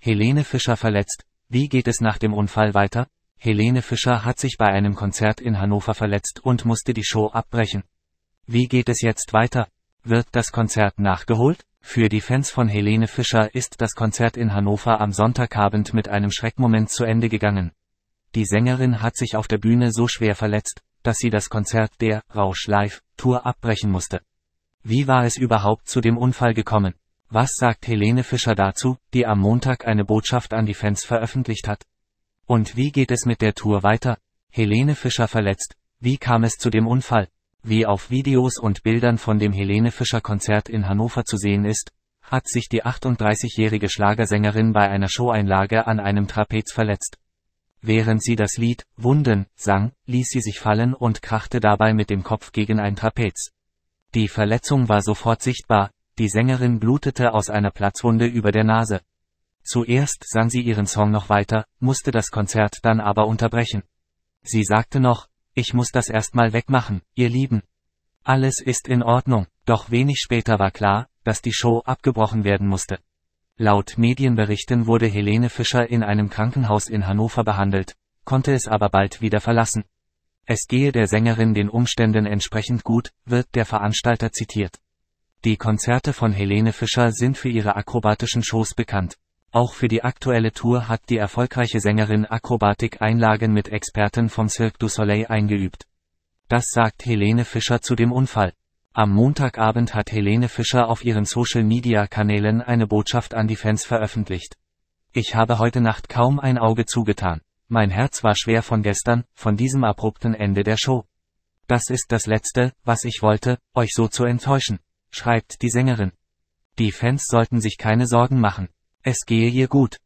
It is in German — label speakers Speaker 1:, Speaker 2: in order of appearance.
Speaker 1: Helene Fischer verletzt. Wie geht es nach dem Unfall weiter? Helene Fischer hat sich bei einem Konzert in Hannover verletzt und musste die Show abbrechen. Wie geht es jetzt weiter? Wird das Konzert nachgeholt? Für die Fans von Helene Fischer ist das Konzert in Hannover am Sonntagabend mit einem Schreckmoment zu Ende gegangen. Die Sängerin hat sich auf der Bühne so schwer verletzt, dass sie das Konzert der Rausch Live Tour abbrechen musste. Wie war es überhaupt zu dem Unfall gekommen? Was sagt Helene Fischer dazu, die am Montag eine Botschaft an die Fans veröffentlicht hat? Und wie geht es mit der Tour weiter? Helene Fischer verletzt. Wie kam es zu dem Unfall? Wie auf Videos und Bildern von dem Helene Fischer Konzert in Hannover zu sehen ist, hat sich die 38-jährige Schlagersängerin bei einer Showeinlage an einem Trapez verletzt. Während sie das Lied Wunden sang, ließ sie sich fallen und krachte dabei mit dem Kopf gegen ein Trapez. Die Verletzung war sofort sichtbar, die Sängerin blutete aus einer Platzwunde über der Nase. Zuerst sang sie ihren Song noch weiter, musste das Konzert dann aber unterbrechen. Sie sagte noch, ich muss das erstmal wegmachen, ihr Lieben. Alles ist in Ordnung, doch wenig später war klar, dass die Show abgebrochen werden musste. Laut Medienberichten wurde Helene Fischer in einem Krankenhaus in Hannover behandelt, konnte es aber bald wieder verlassen. Es gehe der Sängerin den Umständen entsprechend gut, wird der Veranstalter zitiert. Die Konzerte von Helene Fischer sind für ihre akrobatischen Shows bekannt. Auch für die aktuelle Tour hat die erfolgreiche Sängerin Akrobatik-Einlagen mit Experten vom Cirque du Soleil eingeübt. Das sagt Helene Fischer zu dem Unfall. Am Montagabend hat Helene Fischer auf ihren Social-Media-Kanälen eine Botschaft an die Fans veröffentlicht. Ich habe heute Nacht kaum ein Auge zugetan. Mein Herz war schwer von gestern, von diesem abrupten Ende der Show. Das ist das Letzte, was ich wollte, euch so zu enttäuschen, schreibt die Sängerin. Die Fans sollten sich keine Sorgen machen. Es gehe ihr gut.